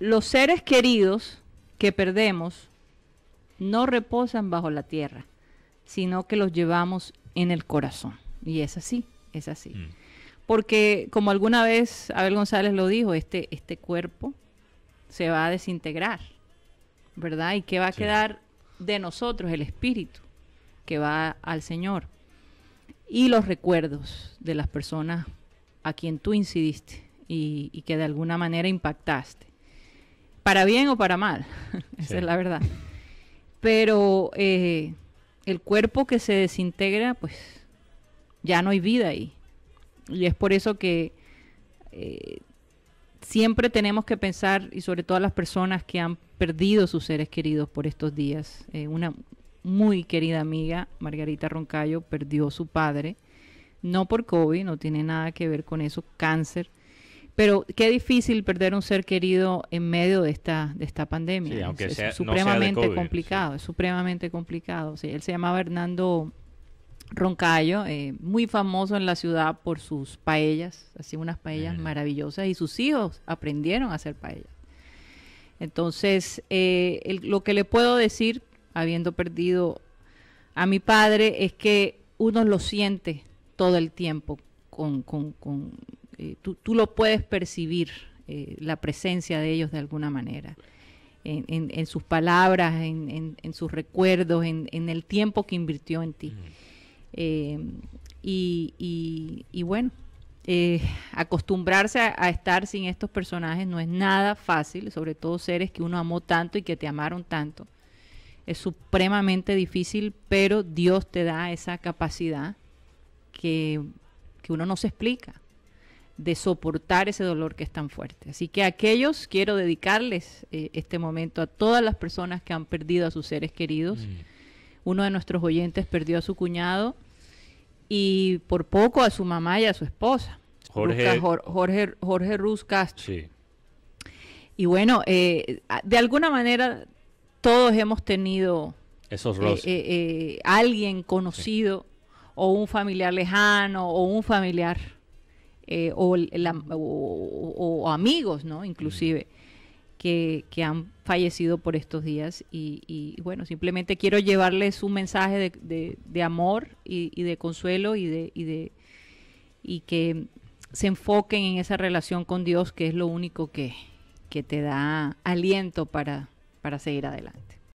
los seres queridos que perdemos no reposan bajo la tierra, sino que los llevamos en el corazón. Y es así, es así. Mm. Porque como alguna vez Abel González lo dijo, este, este cuerpo se va a desintegrar, ¿verdad? Y que va a quedar de nosotros el espíritu que va al Señor y los recuerdos de las personas a quien tú incidiste y que de alguna manera impactaste para bien o para mal, esa es la verdad. Pero eh, el cuerpo que se desintegra, pues ya no hay vida ahí. Y es por eso que eh, siempre tenemos que pensar, y sobre todo las personas que han perdido sus seres queridos por estos días. Eh, una muy querida amiga, Margarita Roncayo, perdió su padre, no por COVID, no tiene nada que ver con eso, cáncer, pero qué difícil perder un ser querido en medio de esta, de esta pandemia. Sí, aunque es, sea, supremamente complicado, es supremamente complicado. Sí, él se llamaba Hernando Roncayo, eh, muy famoso en la ciudad por sus paellas, así unas paellas maravillosas y sus hijos aprendieron a hacer paellas. Entonces, eh, lo que le puedo decir, habiendo perdido a mi padre, es que uno lo siente todo el tiempo con, con eh, tú, lo puedes percibir, eh, la presencia de ellos de alguna manera, en, sus palabras, en, sus recuerdos, en, el tiempo que invirtió en ti. Eh, y, bueno, acostumbrarse a, estar sin estos personajes no es nada fácil, sobre todo seres que uno amó tanto y que te amaron tanto es supremamente difícil, pero Dios te da esa capacidad que, que, uno no se explica de soportar ese dolor que es tan fuerte. Así que a aquellos quiero dedicarles eh, este momento a todas las personas que han perdido a sus seres queridos. Mm. Uno de nuestros oyentes perdió a su cuñado y por poco a su mamá y a su esposa. Jorge Jorge, Ruz Castro. Sí. Y bueno, eh, de alguna manera todos hemos tenido esos eh, alguien conocido o un familiar lejano o un familiar eh, o, amigos, ¿no? Inclusive. Que, que, han fallecido por estos días y, bueno, simplemente quiero llevarles un mensaje de, amor y, de consuelo y de, y de y que se enfoquen en esa relación con Dios que es lo único que, que te da aliento para, para seguir adelante.